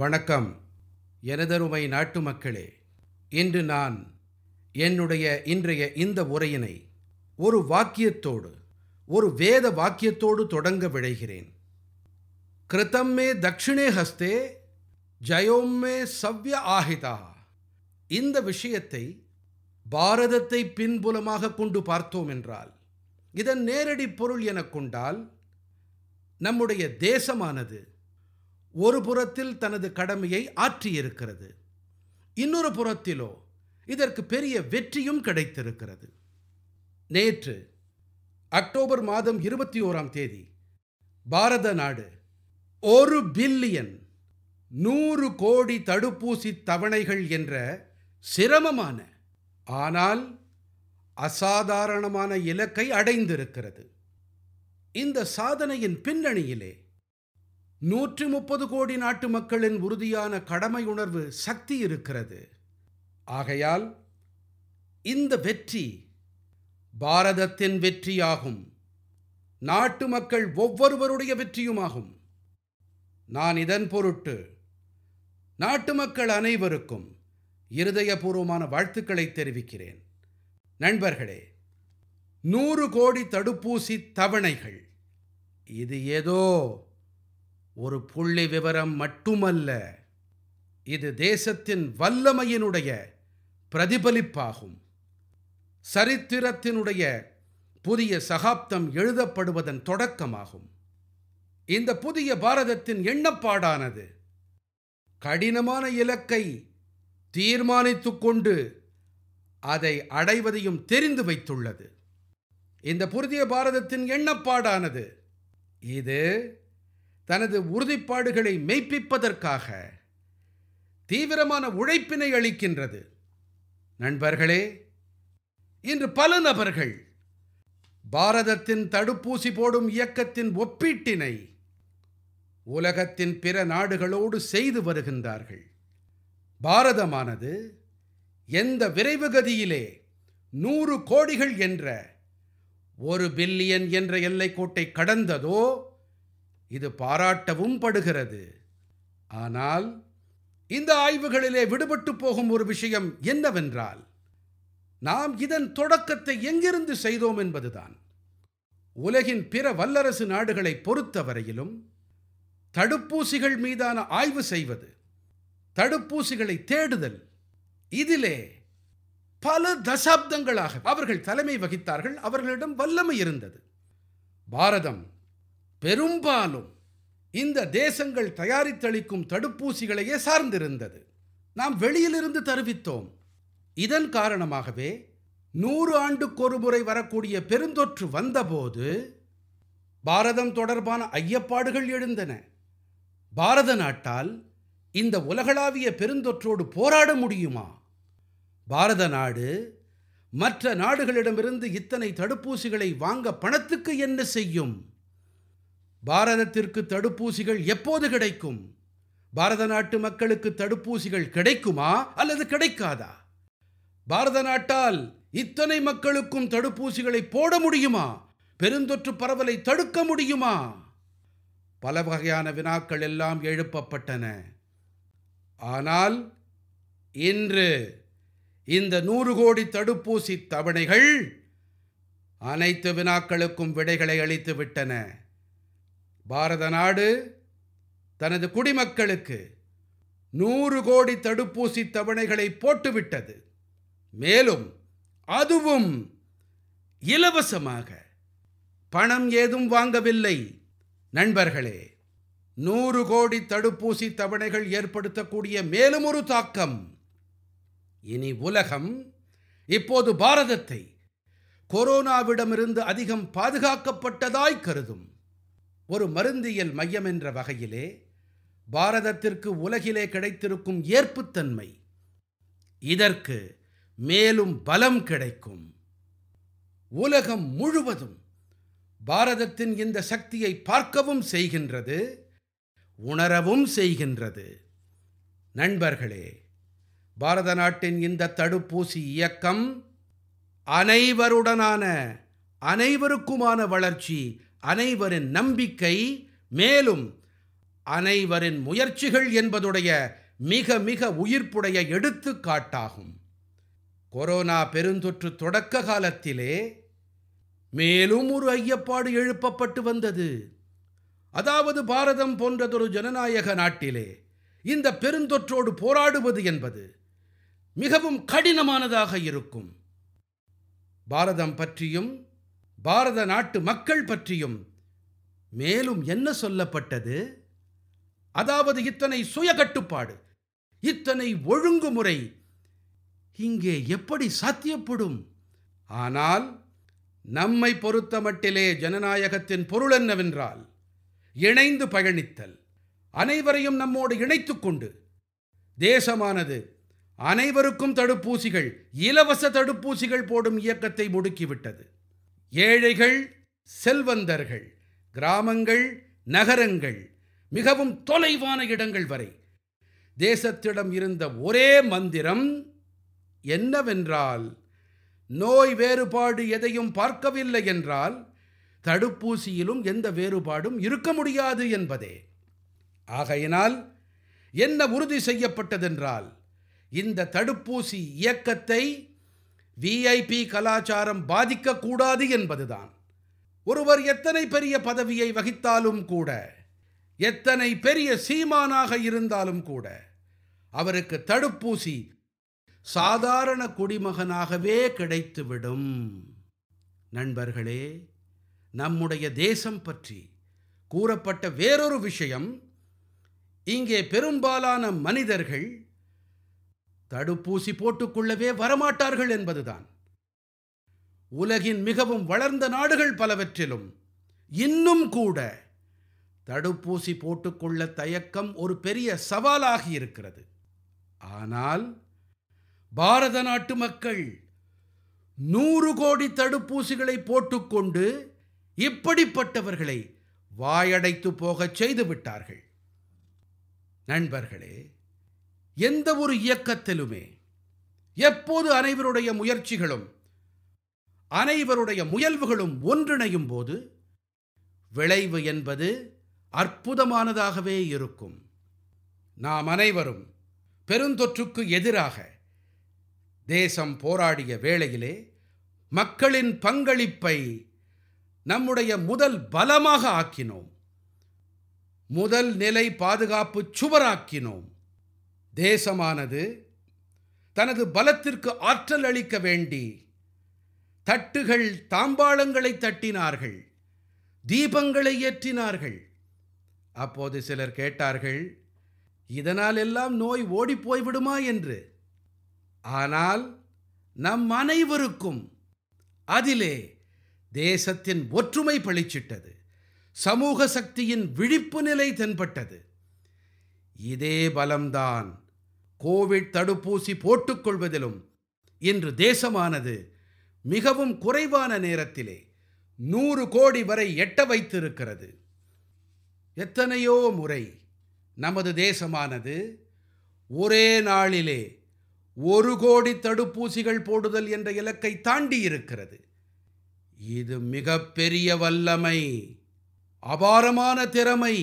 வணக்கம் எனதருமை நாட்டு மக்களே இன்று நான் என்னுடைய இன்றைய இந்த உரையினை ஒரு வாக்கியத்தோடு ஒரு வேத வாக்கியத்தோடு தொடங்க விழைகிறேன் கிருதம் மே தக்ஷிணே ஹஸ்தே ஜயோம் மே சவ்ய ஆஹிதா இந்த விஷயத்தை பாரதத்தை பின்புலமாக கொண்டு பார்த்தோம் என்றால் இதன் நேரடி பொருள் கொண்டால் நம்முடைய தேசமானது ஒரு புறத்தில் தனது கடமையை ஆற்றியிருக்கிறது இன்னொரு புறத்திலோ இதற்கு பெரிய வெற்றியும் கிடைத்திருக்கிறது நேற்று அக்டோபர் மாதம் இருபத்தி ஓராம் தேதி பாரத நாடு ஒரு பில்லியன் நூறு கோடி தடுப்பூசி தவணைகள் என்ற சிரமமான ஆனால் அசாதாரணமான இலக்கை அடைந்திருக்கிறது இந்த சாதனையின் பின்னணியிலே நூற்றி முப்பது கோடி நாட்டு மக்களின் உறுதியான கடமை உணர்வு சக்தி இருக்கிறது ஆகையால் இந்த வெற்றி பாரதத்தின் வெற்றியாகும் நாட்டு மக்கள் ஒவ்வொருவருடைய வெற்றியுமாகும் நான் இதன் பொருட்டு நாட்டு மக்கள் அனைவருக்கும் இருதயபூர்வமான வாழ்த்துக்களை தெரிவிக்கிறேன் நண்பர்களே நூறு கோடி தடுப்பூசி தவணைகள் இது ஏதோ ஒரு புள்ளி விவரம் மட்டுமல்ல இது தேசத்தின் வல்லமையினுடைய பிரதிபலிப்பாகும் சரித்திரத்தினுடைய புதிய சகாப்தம் எழுதப்படுவதன் தொடக்கமாகும் இந்த புதிய பாரதத்தின் எண்ணப்பாடானது கடினமான இலக்கை தீர்மானித்து கொண்டு அதை அடைவதையும் தெரிந்து வைத்துள்ளது இந்த புதிய பாரதத்தின் எண்ணப்பாடானது இது தனது உறுதிப்பாடுகளை மெய்ப்பிப்பதற்காக தீவிரமான உழைப்பினை அளிக்கின்றது நண்பர்களே இன்று பல நபர்கள் பாரதத்தின் தடுப்பூசி போடும் இயக்கத்தின் ஒப்பீட்டினை உலகத்தின் பிற நாடுகளோடு செய்து வருகின்றார்கள் பாரதமானது எந்த விரைவு கதியிலே நூறு கோடிகள் என்ற ஒரு பில்லியன் என்ற எல்லைக்கோட்டை கடந்ததோ இது பாராட்டவும் படுகிறது ஆனால் இந்த ஆய்வுகளிலே விடுபட்டு போகும் ஒரு விஷயம் என்னவென்றால் நாம் இதன் தொடக்கத்தை எங்கிருந்து செய்தோம் என்பதுதான் உலகின் பிற வல்லரசு நாடுகளை பொறுத்தவரையிலும் தடுப்பூசிகள் மீதான ஆய்வு செய்வது தடுப்பூசிகளை தேடுதல் இதிலே பல தசாப்தங்களாக அவர்கள் தலைமை வகித்தார்கள் அவர்களிடம் வல்லமை இருந்தது பாரதம் பெரும்பாலும் இந்த தேசங்கள் தயாரித்தளிக்கும் தடுப்பூசிகளையே சார்ந்திருந்தது நாம் வெளியிலிருந்து தருவித்தோம் இதன் காரணமாகவே நூறு ஆண்டுக்கொரு முறை வரக்கூடிய பெருந்தொற்று வந்தபோது பாரதம் தொடர்பான ஐயப்பாடுகள் எழுந்தன பாரத நாட்டால் இந்த உலகளாவிய பெருந்தொற்றோடு போராட முடியுமா பாரத நாடு மற்ற நாடுகளிடமிருந்து இத்தனை தடுப்பூசிகளை வாங்க பணத்துக்கு என்ன செய்யும் பாரதத்திற்கு தடுப்பூசிகள் எப்போது கிடைக்கும் பாரத நாட்டு மக்களுக்கு தடுப்பூசிகள் கிடைக்குமா அல்லது கிடைக்காதா பாரத நாட்டால் இத்தனை மக்களுக்கும் தடுப்பூசிகளை போட முடியுமா பெருந்தொற்று பரவலை தடுக்க முடியுமா பல வகையான வினாக்கள் எல்லாம் எழுப்பப்பட்டன ஆனால் இன்று இந்த நூறு கோடி தடுப்பூசி தவணைகள் அனைத்து வினாக்களுக்கும் விடைகளை அளித்து விட்டன பாரத நாடு தனது குடிமக்களுக்கு நூறு கோடி தடுப்பூசி தவணைகளை போட்டுவிட்டது மேலும் அதுவும் இலவசமாக பணம் ஏதும் வாங்கவில்லை நண்பர்களே நூறு கோடி தடுப்பூசி தவணைகள் ஏற்படுத்தக்கூடிய மேலும் ஒரு தாக்கம் இனி உலகம் இப்போது பாரதத்தை கொரோனாவிடமிருந்து அதிகம் பாதுகாக்கப்பட்டதாய் கருதும் ஒரு மருந்தியல் மையம் என்ற வகையிலே பாரதத்திற்கு உலகிலே கிடைத்திருக்கும் ஏற்புத்தன்மை இதற்கு மேலும் பலம் கிடைக்கும் உலகம் முழுவதும் பாரதத்தின் இந்த சக்தியை பார்க்கவும் செய்கின்றது உணரவும் செய்கின்றது நண்பர்களே பாரத நாட்டின் இந்த தடுப்பூசி இயக்கம் அனைவருடனான அனைவருக்குமான வளர்ச்சி அனைவரின் நம்பிக்கை மேலும் அனைவரின் முயற்சிகள் என்பதுடைய மிக மிக உயிர்ப்புடைய எடுத்துக்காட்டாகும் கொரோனா பெருந்தொற்று தொடக்க காலத்திலே மேலும் ஒரு ஐயப்பாடு எழுப்பப்பட்டு வந்தது அதாவது பாரதம் போன்றதொரு ஜனநாயக நாட்டிலே இந்த பெருந்தொற்றோடு போராடுவது என்பது மிகவும் கடினமானதாக இருக்கும் பாரதம் பற்றியும் பாரத நாட்டு மக்கள் பற்றியும் மேலும் என்ன சொல்லப்பட்டது அதாவது இத்தனை சுய கட்டுப்பாடு இத்தனை ஒழுங்குமுறை இங்கே எப்படி சாத்தியப்படும் ஆனால் நம்மை பொறுத்தமட்டிலே ஜனநாயகத்தின் பொருள் என்னவென்றால் இணைந்து பயணித்தல் அனைவரையும் நம்மோடு இணைத்து கொண்டு தேசமானது அனைவருக்கும் தடுப்பூசிகள் இலவச தடுப்பூசிகள் போடும் இயக்கத்தை முடுக்கிவிட்டது ஏழைகள் செல்வந்தர்கள் கிராமங்கள் நகரங்கள் மிகவும் தொலைவான இடங்கள் வரை தேசத்திடம் இருந்த ஒரே மந்திரம் என்னவென்றால் நோய் வேறுபாடு எதையும் பார்க்கவில்லை என்றால் தடுப்பூசியிலும் எந்த வேறுபாடும் இருக்க முடியாது என்பதே ஆகையினால் என்ன உறுதி செய்யப்பட்டதென்றால் இந்த தடுப்பூசி இயக்கத்தை விஐபி கலாச்சாரம் பாதிக்கக்கூடாது என்பதுதான் ஒருவர் எத்தனை பெரிய பதவியை வகித்தாலும் கூட எத்தனை பெரிய சீமானாக இருந்தாலும் கூட அவருக்கு தடுப்பூசி சாதாரண குடிமகனாகவே கிடைத்துவிடும் நண்பர்களே நம்முடைய தேசம் பற்றி கூறப்பட்ட வேறொரு விஷயம் இங்கே பெரும்பாலான மனிதர்கள் தடுப்பூசி போட்டுக்கொள்ளவே வரமாட்டார்கள் என்பதுதான் உலகின் மிகவும் வளர்ந்த நாடுகள் பலவற்றிலும் இன்னும் கூட தடுப்பூசி போட்டுக்கொள்ள தயக்கம் ஒரு பெரிய சவாலாகி இருக்கிறது ஆனால் பாரத நாட்டு மக்கள் நூறு கோடி தடுப்பூசிகளை போட்டுக்கொண்டு இப்படிப்பட்டவர்களை வாயடைத்து போகச் செய்து விட்டார்கள் நண்பர்களே எந்த ஒரு இயக்கத்திலுமே எப்போது அனைவருடைய முயற்சிகளும் அனைவருடைய முயல்வுகளும் ஒன்றிணையும் போது விளைவு என்பது அற்புதமானதாகவே இருக்கும் நாம் அனைவரும் பெருந்தொற்றுக்கு எதிராக தேசம் போராடிய வேளையிலே மக்களின் பங்களிப்பை நம்முடைய முதல் பலமாக ஆக்கினோம் முதல் நிலை பாதுகாப்பு சுவராக்கினோம் தேசமானது தனது பலத்திற்கு ஆற்றல் அளிக்க வேண்டி தட்டுகள் தாம்பாளங்களை தட்டினார்கள் தீபங்களை ஏற்றினார்கள் அப்போது சிலர் கேட்டார்கள் இதனால் எல்லாம் நோய் ஓடி போய்விடுமா என்று ஆனால் நம் அனைவருக்கும் அதிலே தேசத்தின் ஒற்றுமை பளிச்சிட்டது சமூக சக்தியின் விழிப்பு நிலை தென்பட்டது இதே பலம்தான் கோவிட் தடுப்பூசி போட்டுக்கொள்வதிலும் இன்று தேசமானது மிகவும் குறைவான நேரத்திலே நூறு கோடி வரை எட்ட வைத்திருக்கிறது எத்தனையோ முறை நமது தேசமானது ஒரே நாளிலே ஒரு கோடி தடுப்பூசிகள் போடுதல் என்ற இலக்கை தாண்டி இருக்கிறது இது மிகப்பெரிய வல்லமை அபாரமான திறமை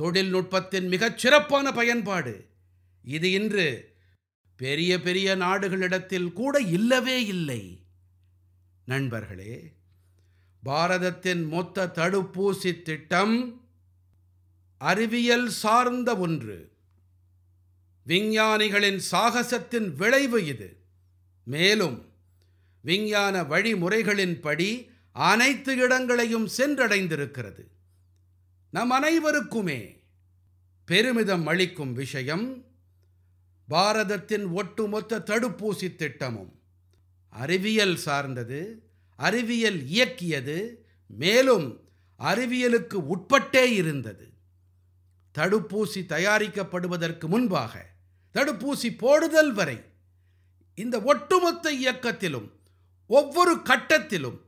தொழில்நுட்பத்தின் மிகச் சிறப்பான பயன்பாடு இது இன்று பெரிய பெரிய நாடுகளிடத்தில் கூட இல்லவே இல்லை நண்பர்களே பாரதத்தின் மொத்த தடுப்பூசி திட்டம் அறிவியல் சார்ந்த ஒன்று விஞ்ஞானிகளின் சாகசத்தின் விளைவு இது மேலும் விஞ்ஞான வழிமுறைகளின்படி அனைத்து இடங்களையும் சென்றடைந்திருக்கிறது நம் அனைவருக்குமே பெருமிதம் அளிக்கும் விஷயம் பாரதத்தின் ஒட்டுமொத்த தடுப்பூசி திட்டமும் அறிவியல் சார்ந்தது அறிவியல் இயக்கியது மேலும் அறிவியலுக்கு உட்பட்டே இருந்தது தடுப்பூசி தயாரிக்கப்படுவதற்கு முன்பாக தடுப்பூசி போடுதல் வரை இந்த ஒட்டுமொத்த இயக்கத்திலும் ஒவ்வொரு கட்டத்திலும்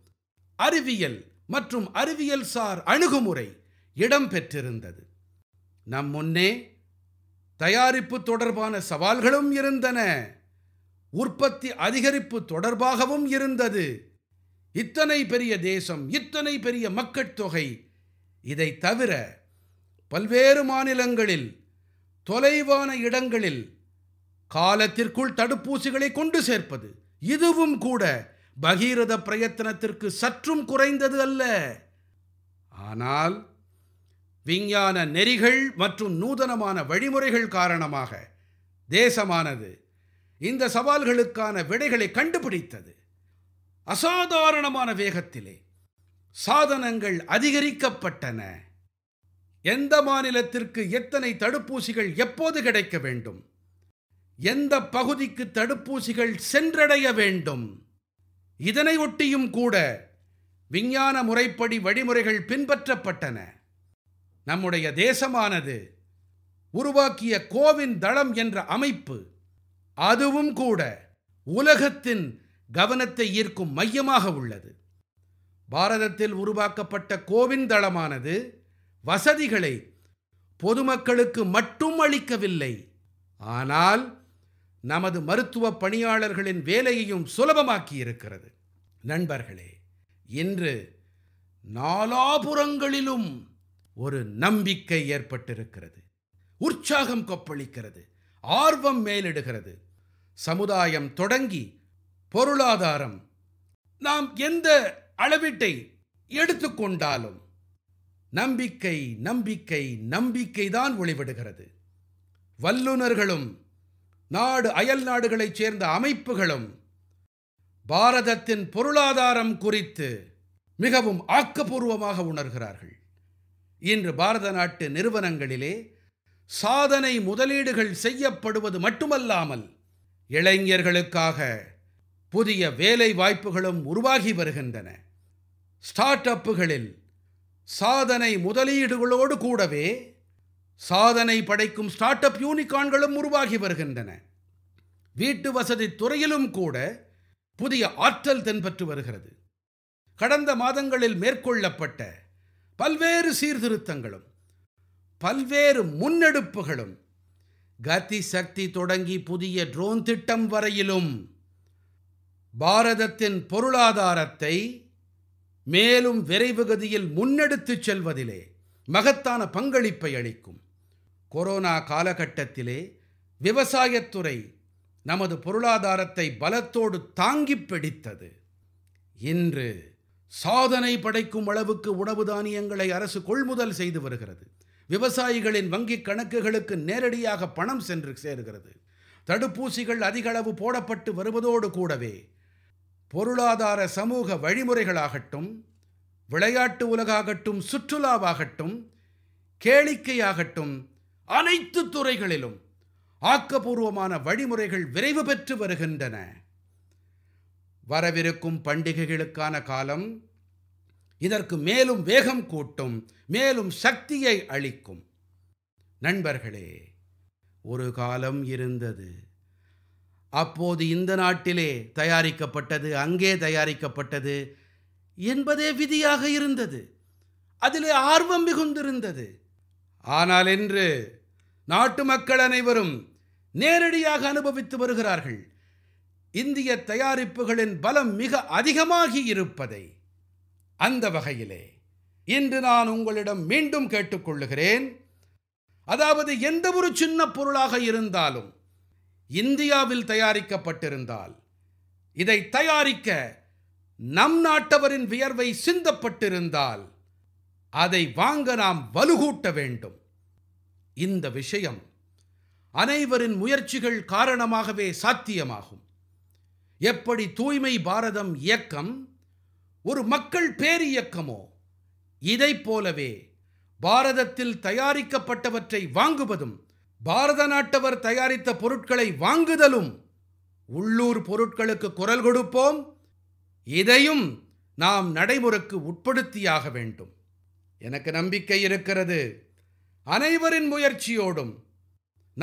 அறிவியல் மற்றும் அறிவியல் சார் அணுகுமுறை இடம் பெற்றிருந்தது நம் முன்னே தயாரிப்பு தொடர்பான சவால்களும் இருந்தன உற்பத்தி அதிகரிப்பு தொடர்பாகவும் இருந்தது இத்தனை பெரிய தேசம் இத்தனை பெரிய மக்கட்தொகை இதை தவிர பல்வேறு மாநிலங்களில் தொலைவான இடங்களில் காலத்திற்குள் தடுப்பூசிகளை கொண்டு சேர்ப்பது இதுவும் கூட பகீரத பிரயத்தனத்திற்கு சற்றும் குறைந்தது அல்ல ஆனால் விஞ்ஞான நெறிகள் மற்றும் நூதனமான வழிமுறைகள் காரணமாக தேசமானது இந்த சவால்களுக்கான விடைகளை கண்டுபிடித்தது அசாதாரணமான வேகத்திலே சாதனங்கள் அதிகரிக்கப்பட்டன எந்த மாநிலத்திற்கு எத்தனை தடுப்பூசிகள் எப்போது கிடைக்க வேண்டும் எந்த பகுதிக்கு தடுப்பூசிகள் சென்றடைய வேண்டும் இதனை ஒட்டியும் கூட விஞ்ஞான முறைப்படி வழிமுறைகள் பின்பற்றப்பட்டன நம்முடைய தேசமானது உருவாக்கிய கோவின் தளம் என்ற அமைப்பு அதுவும் கூட உலகத்தின் கவனத்தை ஈர்க்கும் மையமாக உள்ளது பாரதத்தில் உருவாக்கப்பட்ட கோவின் தளமானது வசதிகளை பொதுமக்களுக்கு மட்டும் அளிக்கவில்லை ஆனால் நமது மருத்துவ பணியாளர்களின் வேலையையும் சுலபமாக்கி இருக்கிறது நண்பர்களே இன்று நாலாபுறங்களிலும் ஒரு நம்பிக்கை ஏற்பட்டிருக்கிறது உற்சாகம் கொப்பளிக்கிறது ஆர்வம் மேலிடுகிறது சமுதாயம் தொடங்கி பொருளாதாரம் நாம் எந்த அளவீட்டை எடுத்துக்கொண்டாலும் நம்பிக்கை நம்பிக்கை நம்பிக்கை தான் ஒளிவிடுகிறது வல்லுநர்களும் நாடு அயல் நாடுகளைச் சேர்ந்த அமைப்புகளும் பாரதத்தின் பொருளாதாரம் குறித்து மிகவும் ஆக்கப்பூர்வமாக உணர்கிறார்கள் இன்று பாரத நாட்டு நிறுவனங்களிலே சாதனை முதலீடுகள் செய்யப்படுவது மட்டுமல்லாமல் இளைஞர்களுக்காக புதிய வேலை வாய்ப்புகளும் உருவாகி வருகின்றன ஸ்டார்ட் அப்புகளில் சாதனை முதலீடுகளோடு கூடவே சாதனை படைக்கும் ஸ்டார்ட் அப் யூனிகான்களும் உருவாகி வருகின்றன வீட்டு வசதி துறையிலும் கூட புதிய ஆற்றல் தென்பற்று வருகிறது கடந்த மாதங்களில் மேற்கொள்ளப்பட்ட பல்வேறு சீர்திருத்தங்களும் பல்வேறு முன்னெடுப்புகளும் கதி சக்தி தொடங்கி புதிய ட்ரோன் திட்டம் வரையிலும் பாரதத்தின் பொருளாதாரத்தை மேலும் விரைவுகதியில் முன்னெடுத்து செல்வதிலே மகத்தான பங்களிப்பை அளிக்கும் கொரோனா காலகட்டத்திலே விவசாயத்துறை நமது பொருளாதாரத்தை பலத்தோடு தாங்கி பிடித்தது இன்று சாதனை படைக்கும் அளவுக்கு உணவு தானியங்களை அரசு கொள்முதல் செய்து வருகிறது விவசாயிகளின் வங்கிக் கணக்குகளுக்கு நேரடியாக பணம் சென்று சேர்கிறது தடுப்பூசிகள் அதிகளவு போடப்பட்டு வருவதோடு கூடவே பொருளாதார சமூக வழிமுறைகளாகட்டும் விளையாட்டு உலகாகட்டும் சுற்றுலாவாகட்டும் கேளிக்கையாகட்டும் அனைத்து துறைகளிலும் ஆக்கபூர்வமான வழிமுறைகள் விரைவு பெற்று வருகின்றன வரவிருக்கும் பண்டிகைகளுக்கான காலம் இதற்கு மேலும் வேகம் கூட்டும் மேலும் சக்தியை அளிக்கும் நண்பர்களே ஒரு காலம் இருந்தது அப்போது இந்த நாட்டிலே தயாரிக்கப்பட்டது அங்கே தயாரிக்கப்பட்டது என்பதே விதியாக இருந்தது அதிலே ஆர்வம் மிகுந்திருந்தது ஆனால் இன்று நாட்டு மக்கள் அனைவரும் நேரடியாக அனுபவித்து வருகிறார்கள் இந்திய தயாரிப்புகளின் பலம் மிக அதிகமாகி இருப்பதை அந்த வகையிலே இன்று நான் உங்களிடம் மீண்டும் கேட்டுக்கொள்ளுகிறேன் அதாவது எந்த ஒரு சின்ன பொருளாக இருந்தாலும் இந்தியாவில் தயாரிக்கப்பட்டிருந்தால் இதை தயாரிக்க நம் நாட்டவரின் வியர்வை சிந்தப்பட்டிருந்தால் அதை வாங்க நாம் வலுகூட்ட வேண்டும் இந்த விஷயம் அனைவரின் முயற்சிகள் காரணமாகவே சாத்தியமாகும் எப்படி தூய்மை பாரதம் இயக்கம் ஒரு மக்கள் பேரியக்கமோ இதை போலவே பாரதத்தில் தயாரிக்கப்பட்டவற்றை வாங்குவதும் பாரத நாட்டவர் தயாரித்த பொருட்களை வாங்குதலும் உள்ளூர் பொருட்களுக்கு குரல் கொடுப்போம் இதையும் நாம் நடைமுறைக்கு உட்படுத்தியாக வேண்டும் எனக்கு நம்பிக்கை இருக்கிறது அனைவரின் முயற்சியோடும்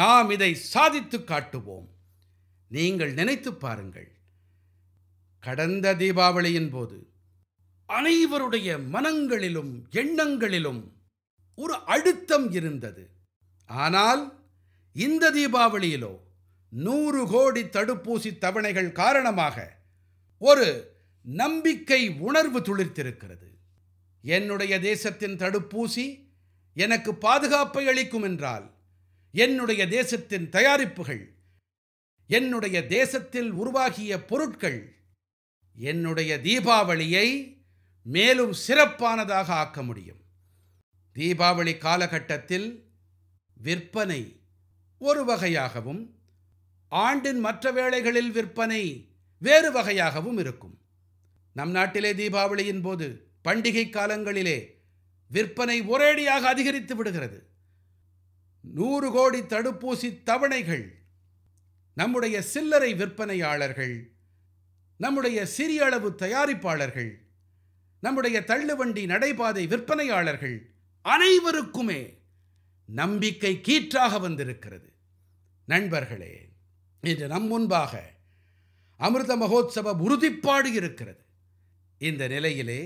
நாம் இதை சாதித்து காட்டுவோம் நீங்கள் நினைத்து பாருங்கள் கடந்த தீபாவளியின் போது அனைவருடைய மனங்களிலும் எண்ணங்களிலும் ஒரு அழுத்தம் இருந்தது ஆனால் இந்த தீபாவளியிலோ நூறு கோடி தடுப்பூசி தவணைகள் காரணமாக ஒரு நம்பிக்கை உணர்வு துளிர்த்திருக்கிறது என்னுடைய தேசத்தின் தடுப்பூசி எனக்கு பாதுகாப்பை அளிக்கும் என்றால் என்னுடைய தேசத்தின் தயாரிப்புகள் என்னுடைய தேசத்தில் உருவாகிய பொருட்கள் என்னுடைய தீபாவளியை மேலும் சிறப்பானதாக ஆக்க முடியும் தீபாவளி காலகட்டத்தில் விற்பனை ஒரு வகையாகவும் ஆண்டின் மற்ற வேளைகளில் விற்பனை வேறு வகையாகவும் இருக்கும் நம் நாட்டிலே தீபாவளியின் போது பண்டிகை காலங்களிலே விற்பனை ஒரேடியாக அதிகரித்து விடுகிறது நூறு கோடி தடுப்பூசி தவணைகள் நம்முடைய சில்லறை விற்பனையாளர்கள் நம்முடைய சிறிய அளவு தயாரிப்பாளர்கள் நம்முடைய தள்ளுவண்டி நடைபாதை விற்பனையாளர்கள் அனைவருக்குமே நம்பிக்கை கீற்றாக வந்திருக்கிறது நண்பர்களே இன்று நம் முன்பாக அமிர்த மகோத்சவ உறுதிப்பாடு இருக்கிறது இந்த நிலையிலே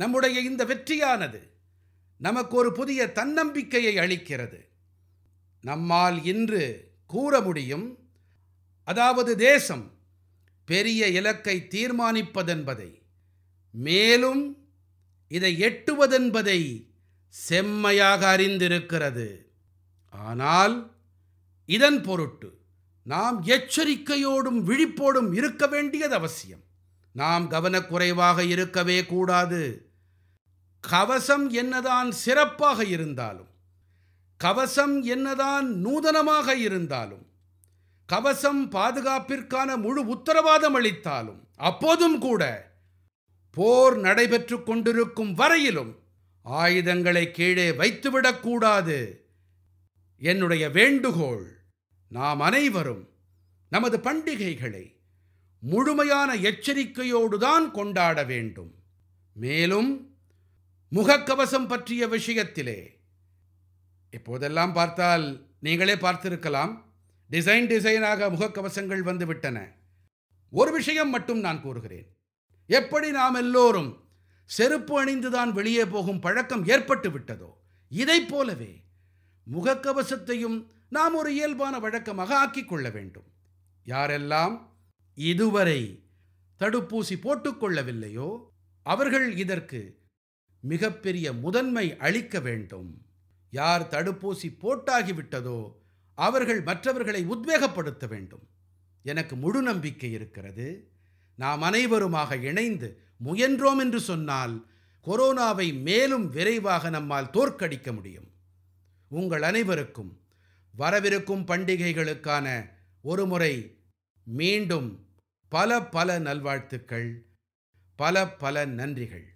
நம்முடைய இந்த வெற்றியானது நமக்கு ஒரு புதிய தன்னம்பிக்கையை அளிக்கிறது நம்மால் இன்று கூற முடியும் அதாவது தேசம் பெரிய இலக்கை தீர்மானிப்பதென்பதை மேலும் இதை எட்டுவதென்பதை செம்மையாக அறிந்திருக்கிறது ஆனால் இதன் பொருட்டு நாம் எச்சரிக்கையோடும் விழிப்போடும் இருக்க வேண்டியது அவசியம் நாம் கவனக்குறைவாக இருக்கவே கூடாது கவசம் என்னதான் சிறப்பாக இருந்தாலும் கவசம் என்னதான் நூதனமாக இருந்தாலும் கவசம் பாதுகாப்பிற்கான முழு உத்தரவாதம் அளித்தாலும் அப்போதும் கூட போர் நடைபெற்று கொண்டிருக்கும் வரையிலும் ஆயுதங்களை கீழே வைத்துவிடக்கூடாது என்னுடைய வேண்டுகோள் நாம் அனைவரும் நமது பண்டிகைகளை முழுமையான எச்சரிக்கையோடுதான் கொண்டாட வேண்டும் மேலும் முகக்கவசம் பற்றிய விஷயத்திலே இப்போதெல்லாம் பார்த்தால் நீங்களே பார்த்திருக்கலாம் டிசைன் டிசைனாக முகக்கவசங்கள் வந்துவிட்டன ஒரு விஷயம் மட்டும் நான் கூறுகிறேன் எப்படி நாம் எல்லோரும் செருப்பு அணிந்துதான் வெளியே போகும் பழக்கம் ஏற்பட்டு விட்டதோ இதை போலவே முகக்கவசத்தையும் நாம் ஒரு இயல்பான வழக்கமாக ஆக்கிக்கொள்ள வேண்டும் யாரெல்லாம் இதுவரை தடுப்பூசி போட்டுக்கொள்ளவில்லையோ அவர்கள் இதற்கு மிகப்பெரிய முதன்மை அளிக்க வேண்டும் யார் தடுப்பூசி போட்டாகிவிட்டதோ அவர்கள் மற்றவர்களை உத்வேகப்படுத்த வேண்டும் எனக்கு முழு நம்பிக்கை இருக்கிறது நாம் அனைவருமாக இணைந்து முயன்றோம் என்று சொன்னால் கொரோனாவை மேலும் விரைவாக நம்மால் தோற்கடிக்க முடியும் உங்கள் அனைவருக்கும் வரவிருக்கும் பண்டிகைகளுக்கான ஒரு முறை மீண்டும் பல பல நல்வாழ்த்துக்கள் பல பல நன்றிகள்